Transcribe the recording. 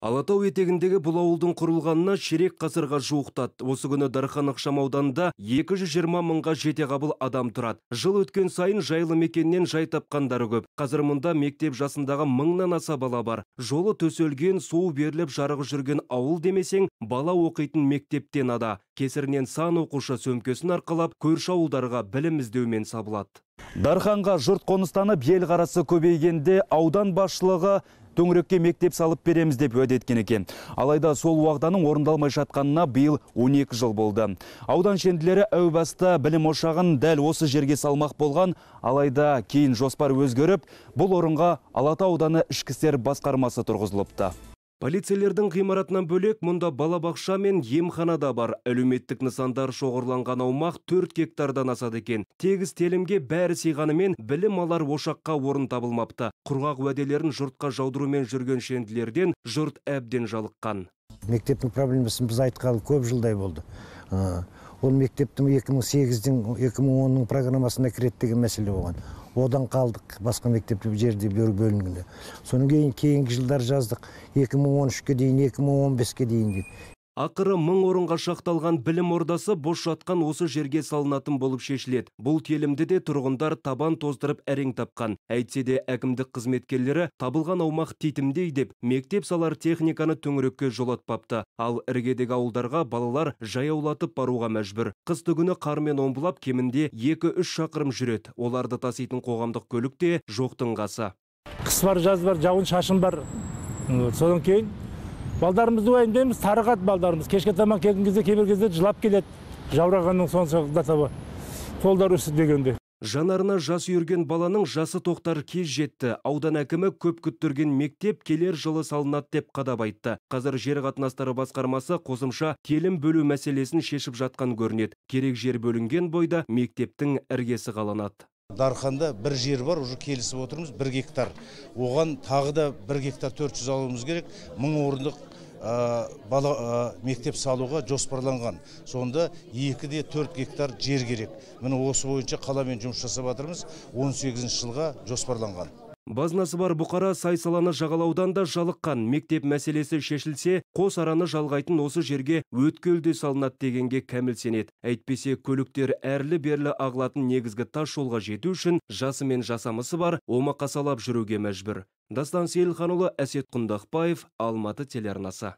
Алатау етегіндегі бұл ауылдың құрылғанына ширек қасырға жуықтады. Осы күні Дархан ықшамауданында 220 мыңға қабыл адам тұрады. Жыл өткен сайын жайлы мекеннен жай тапқандары көп. Қазір мұнда мектеп жасындағы мыңнан аса бала бар. Жолы төселген, суы беріліп жарығы жүрген ауыл демесең, бала оқитын мектептен ада. Кесірінен сан оқушы сөмкесін арқалап, көрші ауылдарға білім іздеумен сабылады. Дарханға жұрт қоныстанып ел қарасы көбейгенде аудан басшылығы төңірекке мектеп салып береміз деп уәде еткен екен алайда сол уағданың орындалмай жатқанына биыл 12 жыл болды аудан шенділері әу баста білім ошағын дәл осы жерге салмақ болған алайда кейін жоспар өзгеріп бұл орынға алатау ауданы ішкі істер басқармасы тұрғызылыпты полицейлердің ғимаратынан бөлек мұнда балабақша мен емхана да бар әлеуметтік нысандар шоғырланған аумақ төрт гектардан асады екен тегіс телімге бәрі сыйғанымен білім алар ошаққа орын табылмапты құрғақ уәделерін жұртқа жаудырумен жүрген шенділерден жұрт әбден жалыққан мектептің проблемасын біз айтқалы көп жылдай болды ол мектептің 2008-дің 2010-ның программасына кіреді деген мәселе болған одан қалдық басқа мектепте жерде бөлінгенде содан кейін кейінгі жылдар жаздық 2013-ке дейін 2015-ке дейін дейді ақыры мың орынға шақталған білім ордасы бос жатқан осы жерге салынатын болып шешіледі бұл телімді де тұрғындар табан тоздырып әрең тапқан әйтсе де әкімдік қызметкерлері табылған аумақ титімдей деп мектеп салар техниканы төңірекке жолатпапты ал іргедегі ауылдарға балалар жаяулатып баруға мәжбүр қыстыгүні қармен омбылап кемінде екі үш шақырым жүреді оларды таситын қоғамдық көлік те жоқтың қасы қыс бар жаз бар жауын шашын бар содан кейін балдарымызды уайымдаймыз тарығады балдарымыз кешке таман келген кезде кейбір кезде жылап келеді жаурағанның соншасабы қолдары үсіп дегенде жанарына жас үйірген баланың жасы тоқтар кез жетті аудан әкімі көп күттірген мектеп келер жылы салынады деп қадап айтты қазір жер қатынастары басқармасы қосымша телім бөлу мәселесін шешіп жатқан көрінеді керек жер бөлінген бойда мектептің іргесі қаланады дарханда бір жер бар уже келісіп отырмыз бір гектар оған тағы да бір гектар төрт жүз алуымыз керек мың орындық бала мектеп салуға жоспарланған сонда екі де төрт гектар жер керек міне осы бойынша қаламен жұмыс жасап жатырмыз он сегізінші жылға жоспарланған базынасы бар бұқара сай саланы жағалаудан да жалыққан мектеп мәселесі шешілсе қос араны жалғайтын осы жерге өткел де салынады дегенге кәміл сенеді әйтпесе көліктер әрлі берлі ағылатын негізгі тас жолға жету үшін жасы мен жасамысы бар омақасалап жүруге мәжбүр дастан сейілханұлы әсет құндақбаев алматы телеарнасы